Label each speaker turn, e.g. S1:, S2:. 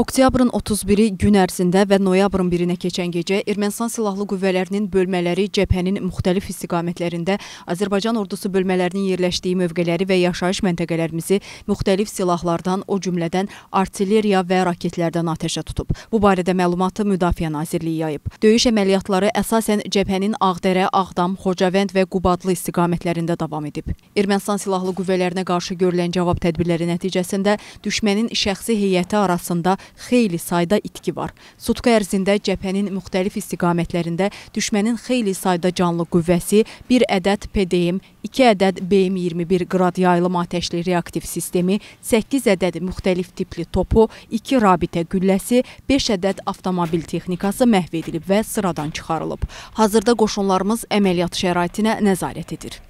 S1: Oktyabrın 31-i gün ərzində və noyabrın 1-nə keçən gecə Ermənistan Silahlı Qüvvələrinin bölmələri cəbhənin müxtəlif istiqamətlərində Azərbaycan ordusu bölmələrinin yerləşdiyi mövqələri və yaşayış məntəqələrimizi müxtəlif silahlardan, o cümlədən artilleriya və raketlərdən atəşə tutub. Bu barədə məlumatı Müdafiə Nazirliyi yayıb. Döyüş əməliyyatları əsasən cəbhənin Ağdərə, Ağdam, Xocavənd və Qubadlı istiqamətlərində davam edib. Ermənistan Silahlı Qüvvələrinə qarşı görülən cavab tədbirləri nəticəsində düşmənin şəxsi heyəti arasında xeyli sayda itki var. Sutqa ərzində cəbhənin müxtəlif istiqamətlərində düşmənin xeyli sayda canlı qüvvəsi, bir ədəd PDM, 2 ədəd BM21 qrad yayılım atəşli reaktiv sistemi, 8 ədəd müxtəlif tipli topu, 2 rabitə gülləsi, 5 ədəd avtomobil texnikası məhv edilib və sıradan çıxarılıb. Hazırda qoşunlarımız əməliyyat şəraitinə nəzarət edir.